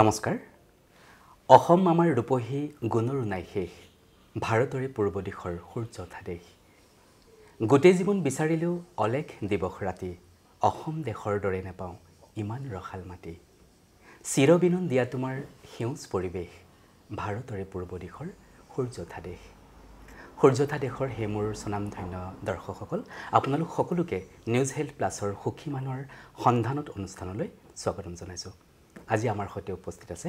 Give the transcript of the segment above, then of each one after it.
নমস্কাৰ অসম আমাৰ ৰূপহী গুণৰো নাই শেষ ভাৰতৰে পূৰ্ব দিশৰ সূৰ্য উঠা দেশ গোটেই জীৱন বিচাৰিলেও অলেখ দিৱস ৰাতি অসম দেশৰ দৰে নাপাওঁ ইমান ৰসাল মাটি চিৰবিনন দিয়া তোমাৰ সেউজ পৰিৱেশ ভাৰতৰে পূৰ্ব দিশৰ সূৰ্যথা দেশ সূৰ্যথা দেশৰ সেই মোৰ স্বনামধন্য দৰ্শকসকল আপোনালোক সকলোকে নিউজ হেল্থ প্লাছৰ সুখীমানৰ সন্ধানত অনুষ্ঠানলৈ স্বাগতম জনাইছোঁ আজি আমাৰ সৈতে উপস্থিত আছে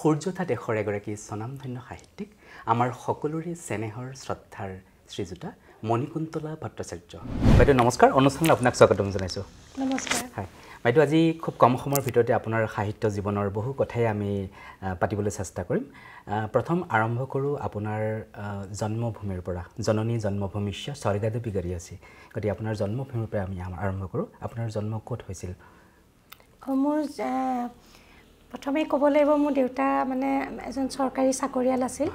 সূৰ্যথা দেশৰ এগৰাকী স্বনামধন্য সাহিত্যিক আমাৰ সকলোৰে চেনেহৰ শ্ৰদ্ধাৰ শ্ৰীযুতা মণিকুন্তলা ভট্টাচাৰ্য বাইদেউ নমস্কাৰ অনুষ্ঠানলৈ আপোনাক স্বাগতম জনাইছোঁ নমস্কাৰ হয় বাইদেউ আজি খুব কম সময়ৰ ভিতৰতে আপোনাৰ সাহিত্য জীৱনৰ বহু কথাই আমি পাতিবলৈ চেষ্টা কৰিম প্ৰথম আৰম্ভ কৰোঁ আপোনাৰ জন্মভূমিৰ পৰা জননী জন্মভূমিষ্য স্বৰ্গাদেৱ বিগাৰী আছে গতিকে আপোনাৰ জন্মভূমিৰ পৰা আমি আৰম্ভ কৰোঁ আপোনাৰ জন্ম ক'ত হৈছিল মোৰ প্ৰথমে ক'ব লাগিব মোৰ দেউতা মানে এজন চৰকাৰী চাকৰিয়াল আছিল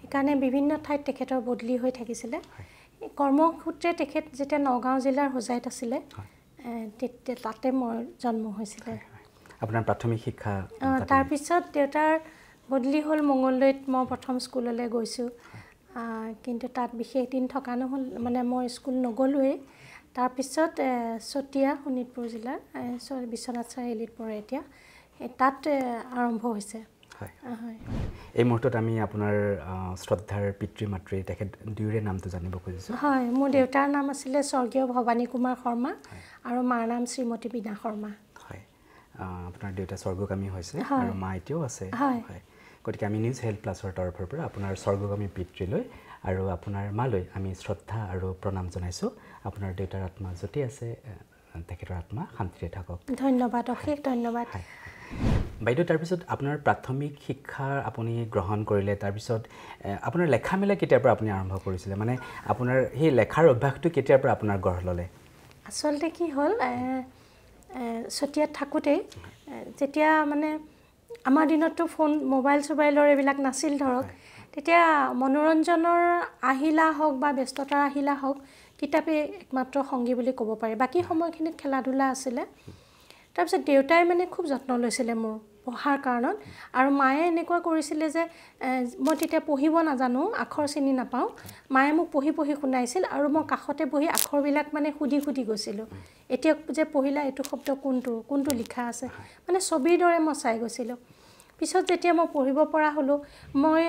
সেইকাৰণে বিভিন্ন ঠাইত তেখেতৰ বদলি হৈ থাকিছিলে কৰ্মসূত্ৰে তেখেত যেতিয়া নগাঁও জিলাৰ হোজাইত আছিলে তেতিয়া তাতে মোৰ জন্ম হৈছিলে আপোনাৰ প্ৰাথমিক শিক্ষা তাৰপিছত দেউতাৰ বদলি হ'ল মংগলদৈত মই প্ৰথম স্কুললৈ গৈছোঁ কিন্তু তাত বিশেষ দিন থকা নহ'ল মানে মই স্কুল নগ'লোৱেই তাৰপিছত চতিয়া শোণিতপুৰ জিলাৰ বিশ্বনাথ চাৰিআলিত পৰে এতিয়া তাত আৰম্ভ হৈছে এই মুহূৰ্তত আমি আপোনাৰ শ্ৰদ্ধাৰ পিতৃ মাতৃ তেখেত দুয়োৰে নামটো জানিব খুজিছোঁ হয় মোৰ দেউতাৰ নাম আছিলে স্বৰ্গীয় ভৱানী কুমাৰ শৰ্মা আৰু মাৰ নাম শ্ৰীমতী বীণা শৰ্মা হয় আপোনাৰ দেউতা স্বৰ্গকামী হৈছে আৰু মা এতিয়াও আছে হয় গতিকে আমি নিউজ হেল্থ প্লাছৰ তৰফৰ পৰা আপোনাৰ স্বৰ্গকামী পিতৃলৈ আৰু আপোনাৰ মালৈ আমি শ্ৰদ্ধা আৰু প্ৰণাম জনাইছোঁ আপোনাৰ দেউতাৰ আত্মা য'তেই আছে তেখেতৰ আত্মা শান্তিৰে থাকক ধন্যবাদ অশেষ ধন্যবাদ বাইদেউ তাৰপিছত আপোনাৰ প্ৰাথমিক শিক্ষা আপুনি গ্ৰহণ কৰিলে তাৰপিছত আপোনাৰ লেখা মেলা কেতিয়াৰ পৰা আপুনি আৰম্ভ কৰিছিলে মানে আপোনাৰ সেই লেখাৰ অভ্যাসটো কেতিয়াৰ পৰা আপোনাৰ গঢ় ল'লে আচলতে কি হ'ল চতিয়াত থাকোঁতেই যেতিয়া মানে আমাৰ দিনততো ফোন মোবাইল চোবাইলৰ এইবিলাক নাছিল ধৰক তেতিয়া মনোৰঞ্জনৰ আহিলা হওক বা ব্যস্ততাৰ আহিলা হওক কিতাপেই একমাত্ৰ সংগী বুলি ক'ব পাৰি বাকী সময়খিনিত খেলা ধূলা আছিলে তাৰপিছত দেউতাই মানে খুব যত্ন লৈছিলে মোৰ পঢ়াৰ কাৰণত আৰু মায়ে এনেকুৱা কৰিছিলে যে মই তেতিয়া পঢ়িব নাজানো আখৰ চিনি নাপাওঁ মায়ে মোক পঢ়ি পঢ়ি শুনাইছিল আৰু মই কাষতে বহি আখৰবিলাক মানে সুধি সুধি গৈছিলোঁ এতিয়া যে পঢ়িলা এইটো শব্দ কোনটো কোনটো লিখা আছে মানে ছবিৰ দৰে মই চাই গৈছিলোঁ পিছত যেতিয়া মই পঢ়িব পৰা হ'লোঁ মই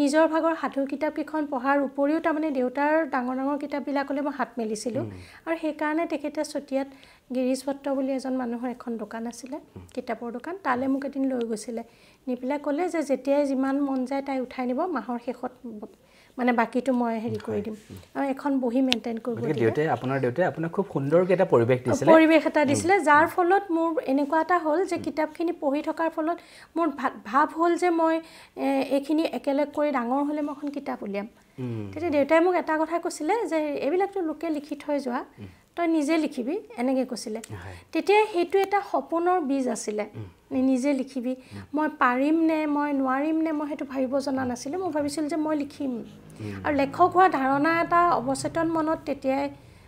নিজৰ ভাগৰ সাধুৰ কিতাপকেইখন পঢ়াৰ উপৰিও তাৰমানে দেউতাৰ ডাঙৰ ডাঙৰ কিতাপবিলাকলৈ মই হাত মেলিছিলোঁ আৰু সেইকাৰণে তেখেতে চতিয়াত গিৰিশ ভট্ট বুলি এজন মানুহৰ এখন দোকান আছিলে কিতাপৰ দোকান তালৈ মোক এদিন লৈ গৈছিলে নি পেলাই ক'লে যে যেতিয়াই যিমান মন যায় তাই উঠাই নিব মাহৰ শেষত মানে বাকীটো মই হেৰি কৰি দিম আৰু এখন বহি মেইনটেইন কৰিব দিয়ে আপোনাৰ দেউতাই আপোনাক খুব সুন্দৰকৈ এটা পৰিৱেশ দিছিলে পৰিৱেশ এটা দিছিলে যাৰ ফলত মোৰ এনেকুৱা এটা হ'ল যে কিতাপখিনি পঢ়ি থকাৰ ফলত মোৰ ভাৱ হ'ল যে মই এইখিনি একেলগ কৰি ডাঙৰ হ'লে মই এখন কিতাপ উলিয়াম তেতিয়া দেউতাই মোক এটা কথা কৈছিলে যে এইবিলাকতো লোকে লিখি থৈ যোৱা তই নিজে লিখিবি এনেকৈ কৈছিলে তেতিয়া সেইটো এটা সপোনৰ বীজ আছিলে নিজে লিখিবি মই পাৰিম নে মই নোৱাৰিম নে মই সেইটো ভাবিব জনা নাছিলোঁ মই ভাবিছিলোঁ যে মই লিখিম আৰু লেখক হোৱা ধাৰণা এটা অৱচেতন মনত তেতিয়াই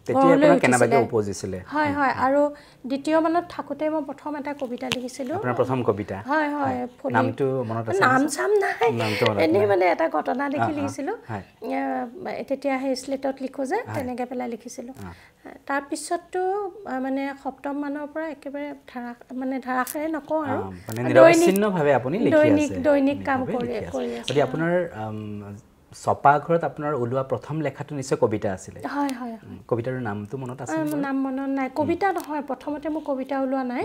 তেতিয়া কেনা বাগে উপজিছিলে হয় হয় আৰু দ্বিতীয় মানত থাকোঁতে মই প্ৰথম এটা কবিতা লিখিছিলোঁ আপোনাৰ প্ৰথম কবিতা হয় হয় নামটো মনত আছে নাম চাম নাই এনেই মানে এটা ঘটনা লিখি লিখিছিলোঁ তেতিয়া সেই শ্লেটত লিখোঁ যে তেনেকৈ পেলাই লিখিছিলোঁ তাৰপিছততো মানে সপ্তম মানৰ পৰা একেবাৰে ধাৰা মানে ধাৰাষাৰে নকওঁ আৰু দৈনিক দৈনিক দৈনিক কাম কৰি কৰি আছে আপোনাৰ ছপা ঘৰত আপোনাৰ ওলোৱা প্ৰথম লেখাটো নিশ্চয় কবিতা আছিলে কবিতাৰ নামটো মনত আছে নাম মনত নাই কবিতা নহয় প্ৰথমতে মোৰ কবিতা ওলোৱা নাই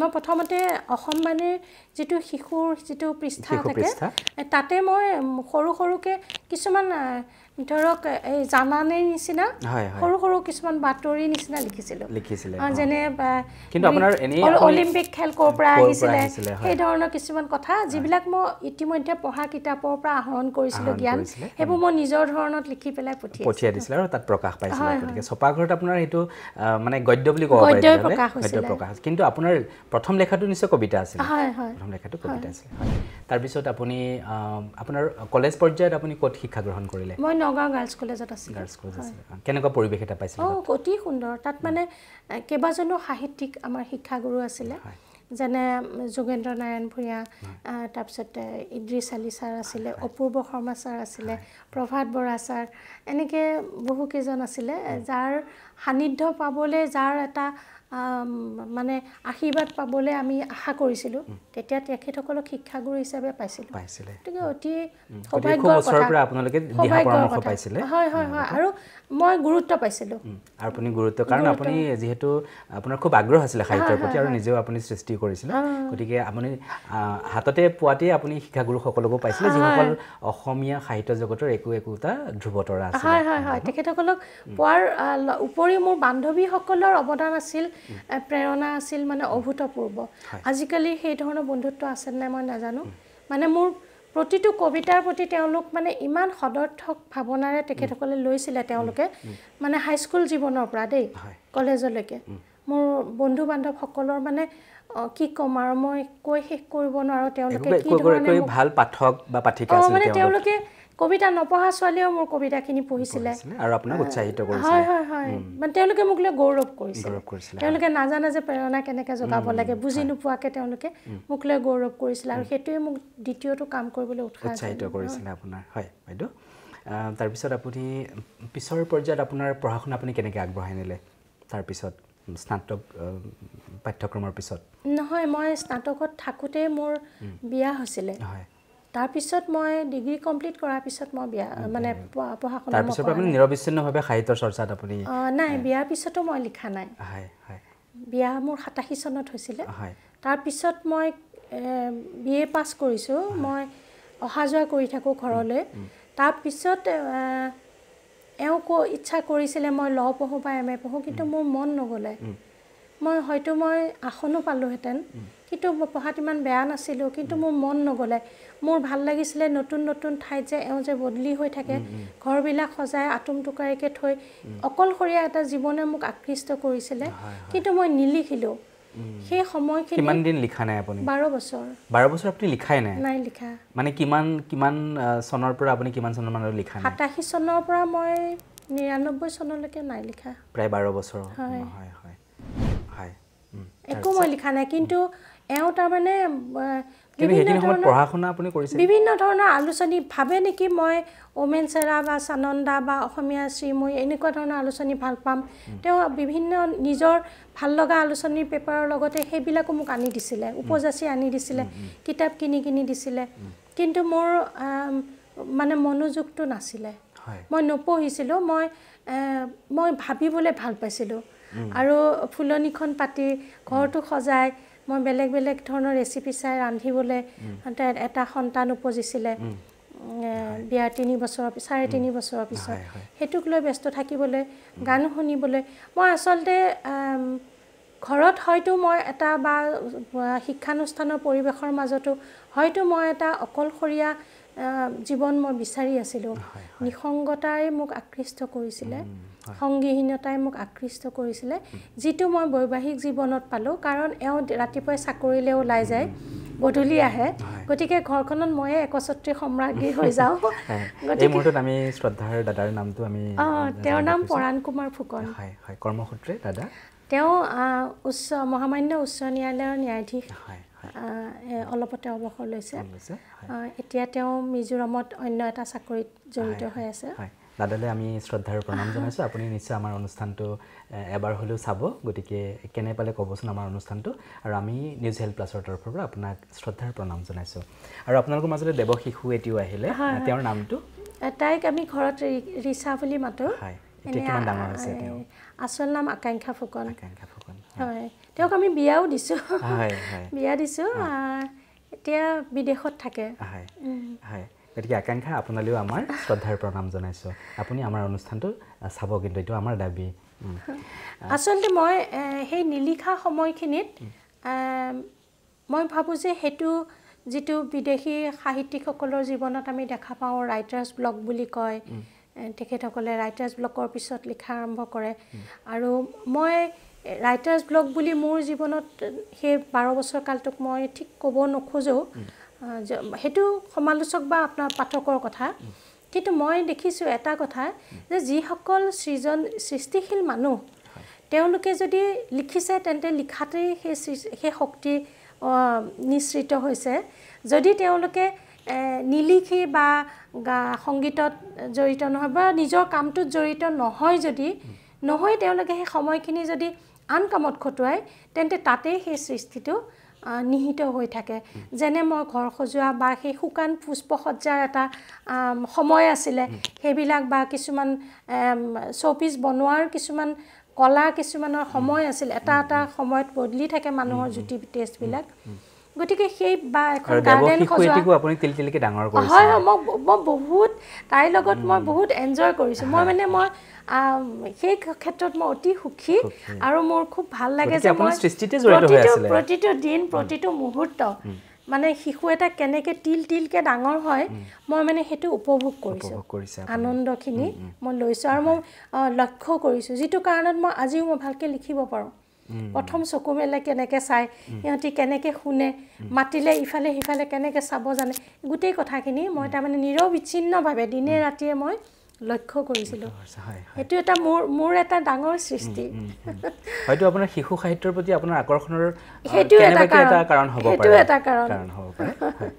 মই প্ৰথমতে অসম বাণীৰ যিটো শিশুৰ যিটো পৃষ্ঠা থাকে তাতে মই সৰু সৰুকৈ কিছুমান ধৰক এই জানানেৰ নিচিনা সৰু সৰু কিছুমান বাতৰি নিচিনা লিখিছিলোঁ যেনে অলিম্পিক খেল ক'ৰ পৰা আহিছিলে সেই ধৰণৰ কিছুমান কথা যিবিলাক মই ইতিমধ্যে পঢ়া কিতাপৰ পৰা আহৰণ কৰিছিলোঁ জ্ঞান সেইবোৰ মই নিজৰ ধৰণত লিখি পেলাই পঠিয়াই দিছিলে আৰু তাত প্ৰকাশ পাইছিলে ছপাঘৰত আপোনাৰ সেইটো মানে গদ্য বুলি ক'ব প্ৰকাশ কিন্তু আপোনাৰ প্ৰথম লেখাটো নিশ্চয় কবিতা আছিল তাৰপিছত আপুনি আপোনাৰ কলেজ পৰ্যায়ত আপুনি ক'ত শিক্ষা গ্ৰহণ কৰিলে মই নগাঁও গাৰ্লছ কলেজত আছিলোঁ গাৰ্লছ কলেজ আছিলে কেনেকুৱা পৰিৱেশ এটা পাইছিলে অঁ অতি সুন্দৰ তাত মানে কেইবাজনো সাহিত্যিক আমাৰ শিক্ষাগুৰু আছিলে যেনে যোগেন্দ্ৰ নাৰায়ণ ভূঞা তাৰপিছতে ইদ্ৰিছ আলী ছাৰ আছিলে অপূৰ্ব শৰ্মা ছাৰ আছিলে প্ৰভাত বৰা ছাৰ এনেকৈ বহুকেইজন আছিলে যাৰ সান্নিধ্য পাবলৈ যাৰ এটা মানে আশীৰ্বাদ পাবলৈ আমি আশা কৰিছিলোঁ তেতিয়া তেখেতসকলক শিক্ষাগুৰু হিচাপে পাইছিলোঁ গতিকে অতি পাইছিলে হয় হয় হয় আৰু মই গুৰুত্ব পাইছিলোঁ আপুনি গুৰুত্ব কাৰণ আপুনি যিহেতু আপোনাৰ খুব আগ্ৰহ আছিলে সাহিত্যৰ প্ৰতি আৰু নিজেও আপুনি সৃষ্টি কৰিছিলে গতিকে আপুনি হাততে পোৱাতেই আপুনি শিক্ষাগুৰুসকলকো পাইছিলে যিসকল অসমীয়া সাহিত্য জগতৰ একো একোটা ধ্ৰুৱতৰা হয় হয় হয় তেখেতসকলক পোৱাৰ উপৰিও মোৰ বান্ধৱীসকলৰ অৱদান আছিল প্ৰেৰণা আছিল মানে অভূতপূৰ্ব আজিকালি সেই ধৰণৰ বন্ধুত্ব আছেনে মই নাজানো মানে মোৰ প্ৰতিটো কবিতাৰ প্ৰতি তেওঁলোক মানে ইমান সদৰ্থক ভাৱনাৰে তেখেতসকলে লৈছিলে তেওঁলোকে মানে হাইস্কুল জীৱনৰ পৰা দেই কলেজলৈকে মোৰ বন্ধু বান্ধৱসকলৰ মানে কি ক'ম আৰু মই কৈ শেষ কৰিব নোৱাৰোঁ তেওঁলোকে কি ধৰণে তেওঁলোকে কবিতা নপঢ়া ছোৱালীয়েও মোৰ কবিতাখিনি পঢ়িছিলে আৰু আপোনাক উৎসাহিত কৰিছে হয় হয় হয় মানে তেওঁলোকে মোক লৈ গৌৰৱ কৰিছে তেওঁলোকে নাজানে যে প্ৰেৰণা কেনেকৈ যোগাব লাগে বুজি নোপোৱাকৈ তেওঁলোকে মোক লৈ গৌৰৱ কৰিছিলে আৰু সেইটোৱে মোক দ্বিতীয়টো কাম কৰিবলৈ উৎসাহিত কৰিছিলে আপোনাৰ হয় বাইদেউ তাৰপিছত আপুনি পিছৰ পৰ্যায়ত আপোনাৰ পঢ়া শুনা আপুনি কেনেকৈ আগবঢ়াই নিলে তাৰপিছত স্নাতক পাঠ্যক্ৰমৰ পিছত নহয় মই স্নাতকত থাকোঁতেই মোৰ বিয়া হৈছিলে হয় তাৰপিছত মই ডিগ্ৰী কমপ্লিট কৰাৰ পিছত মই বিয়া মানে পঢ়া শুনা নিৰবিচ্ছিন্নভাৱে সাহিত্যৰ চৰ্চাত আপুনি নাই বিয়াৰ পিছতো মই লিখা নাই বিয়া মোৰ সাতাশী চনত হৈছিলে তাৰপিছত মই বি এ পাছ কৰিছোঁ মই অহা যোৱা কৰি থাকোঁ ঘৰলৈ তাৰপিছত এওঁ ক ইচ্ছা কৰিছিলে মই ল' পঢ়োঁ বা এম এ পঢ়োঁ কিন্তু মোৰ মন নগ'লে মই হয়তো মই আসনো পালোঁহেঁতেন কিন্তু পঢ়াত ইমান বেয়া নাছিলোঁ কিন্তু মোৰ মন নগ'লে মোৰ ভাল লাগিছিলে নতুন নতুন ঠাইত যে এওঁ যে বদলি হৈ থাকে ঘৰবিলাক সজাই আটোম টোকাৰিকৈ থৈ অকলশৰীয়া এটা জীৱনে মোক আকৃষ্ট কৰিছিলে কিন্তু মই নিলিখিলোঁ সেই সময়খিনি কিমান দিন লিখা নাই আপুনি বাৰ বছৰ বাৰ বছৰ আপুনি লিখাই নাই নাই লিখা মানে কিমান কিমান চনৰ পৰা আপুনি কিমান চনৰ মানলৈ লিখা নাই সাতাশী চনৰ পৰা মই নিৰান্নব্বৈ চনলৈকে নাই লিখা প্ৰায় বাৰ বছৰ হয় হয় হয় একো মই লিখা নাই কিন্তু এওঁ তাৰমানে বিভিন্ন ধৰণৰ আলোচনী ভাবে নেকি মই ওমেন চেৰা বা চানন্দা বা অসমীয়া শ্ৰীময়ী এনেকুৱা ধৰণৰ আলোচনী ভাল পাম তেওঁ বিভিন্ন নিজৰ ভাল লগা আলোচনীৰ পেপাৰৰ লগতে সেইবিলাকো মোক আনি দিছিলে উপজাচি আনি দিছিলে কিতাপ কিনি কিনি দিছিলে কিন্তু মোৰ মানে মনোযোগটো নাছিলে মই নপঢ়িছিলোঁ মই মই ভাবিবলৈ ভাল পাইছিলোঁ আৰু ফুলনিখন পাতি ঘৰটো সজাই মই বেলেগ বেলেগ ধৰণৰ ৰেচিপি চাই ৰান্ধিবলৈ এটা সন্তান উপজিছিলে বিয়াৰ তিনি বছৰৰ চাৰে তিনি বছৰৰ পিছত সেইটোক লৈ ব্যস্ত থাকিবলৈ গান শুনিবলৈ মই আচলতে ঘৰত হয়তো মই এটা বা শিক্ষানুষ্ঠানৰ পৰিৱেশৰ মাজতো হয়তো মই এটা অকলশৰীয়া জীৱন মই বিচাৰি আছিলোঁ নিসংগতাই মোক আকৃষ্ট কৰিছিলে সংগীহীনতাই মোক আকৃষ্ট কৰিছিলে যিটো মই বৈবাহিক জীৱনত পালোঁ কাৰণ এওঁ ৰাতিপুৱাই চাকৰিলৈ ওলাই যায় গধূলি আহে গতিকে ঘৰখনত ময়ে একচত্ৰী সম্ৰাজ্ঞী হৈ যাওঁ আমি শ্ৰদ্ধাৰ দাদাৰ নামটো আমি অঁ তেওঁৰ নাম পৰাণ কুমাৰ ফুকন কৰ্মসূত্ৰে দাদা তেওঁ উচ্চ মহামান্য উচ্চ ন্যায়ালয়ৰ ন্যায়াধীশ অলপতে অৱসৰ লৈছে এতিয়া তেওঁ মিজোৰামত অন্য এটা চাকৰিত জড়িত হৈ আছে দাদালৈ আমি শ্ৰদ্ধাৰ প্ৰণাম জনাইছোঁ আপুনি নিশ্চয় আমাৰ অনুষ্ঠানটো এবাৰ হ'লেও চাব গতিকে কেনে পালে ক'বচোন আমাৰ অনুষ্ঠানটো আৰু আমি নিউজ হেল্প প্লাছৰ তৰফৰ পৰা আপোনাক শ্ৰদ্ধাৰ প্ৰণাম জনাইছোঁ আৰু আপোনালোকৰ মাজতে দেৱ শিশু এটিও আহিলে তেওঁৰ নামটো তাইক আমি ঘৰত ৰিচা বুলি মাতোঁ আচল নাম আকাংক্ষা ফুকন হয় তেওঁক আমি বিয়াও দিছোঁ বিয়া দিছোঁ এতিয়া বিদেশত থাকে হয় গতিকে আকাংক্ষা আপোনালৈও আমাৰ শ্ৰদ্ধাৰ প্ৰণাম জনাইছোঁ আপুনি আমাৰ অনুষ্ঠানটো চাব কিন্তু এইটো আমাৰ দাবী আচলতে মই সেই নিলিখা সময়খিনিত মই ভাবোঁ যে সেইটো যিটো বিদেশী সাহিত্যিকসকলৰ জীৱনত আমি দেখা পাওঁ ৰাইটাৰ্ছ ব্লগ বুলি কয় তেখেতসকলে ৰাইটাৰ্ছ ব্লগৰ পিছত লিখা আৰম্ভ কৰে আৰু মই ৰাইটাৰ্ছ ব্লগ বুলি মোৰ জীৱনত সেই বাৰ বছৰ কালটোক মই ঠিক ক'ব নোখোজোঁ সেইটো সমালোচক বা আপোনাৰ পাঠকৰ কথা কিন্তু মই দেখিছোঁ এটা কথা যে যিসকল সৃজন সৃষ্টিশীল মানুহ তেওঁলোকে যদি লিখিছে তেন্তে লিখাতেই সেই সেই শক্তি নিশ্চিত হৈছে যদি তেওঁলোকে নিলিখি বা সংগীতত জড়িত নহয় বা নিজৰ কামটোত জড়িত নহয় যদি নহয় তেওঁলোকে সেই সময়খিনি যদি আন কামত খটুৱায় তেন্তে তাতেই সেই সৃষ্টিটো নিহিত হৈ থাকে যেনে মই ঘৰ সজোৱা বা সেই শুকান পুষ্পসজ্জাৰ এটা সময় আছিলে সেইবিলাক বা কিছুমান চৌপিচ বনোৱাৰ কিছুমান কলা কিছুমানৰ সময় আছিল এটা এটা সময়ত বদলি থাকে মানুহৰ জ্যোতি টেষ্টবিলাক গতিকে সেই বা এখন গাৰ্ডেন সজোৱাটো আপুনি তিল তিলকে ডাঙৰ কৰিছে হয় হয় মই মই বহুত তাইৰ লগত মই বহুত এনজয় কৰিছোঁ মই মানে মই সেই ক্ষেত্ৰত মই অতি সুখী আৰু মোৰ খুব ভাল লাগে যে মই সৃষ্টিতে জড়িত হৈ আছে প্ৰতিটো দিন প্ৰতিটো মুহূৰ্ত মানে শিশু এটা কেনেকে তিল তিলকে ডাঙৰ হয় মই মানে সেইটো উপভোগ কৰিছোঁ আনন্দখিনি মই লৈছোঁ আৰু মই লক্ষ্য কৰিছোঁ যিটো কাৰণত মই আজিও মই ভালকৈ লিখিব পাৰোঁ প্ৰথম চকু মেলে কেনেকৈ চায় সিহঁতি কেনেকৈ শুনে মাতিলে ইফালে সিফালে কেনেকৈ চাব জানে গোটেই কথাখিনি মই তাৰমানে নিৰৱিচ্ছিন্নভাৱে দিনে ৰাতিয়ে মই লক্ষ্য কৰিছিলোঁ সেইটো এটা মোৰ মোৰ এটা ডাঙৰ সৃষ্টি হয়তো আপোনাৰ শিশু সাহিত্যৰ প্ৰতি আপোনাৰ আকৰ্ষণৰ সেইটো এটা কাৰণ সেইটো এটা কাৰণ হ'ব পাৰে